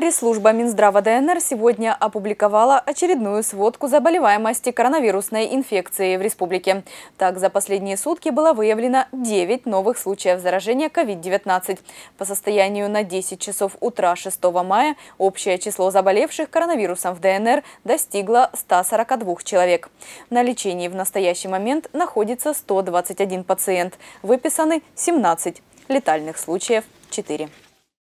Пресс-служба Минздрава ДНР сегодня опубликовала очередную сводку заболеваемости коронавирусной инфекцией в республике. Так, за последние сутки было выявлено 9 новых случаев заражения COVID-19. По состоянию на 10 часов утра 6 мая общее число заболевших коронавирусом в ДНР достигло 142 человек. На лечении в настоящий момент находится 121 пациент. Выписаны 17, летальных случаев 4.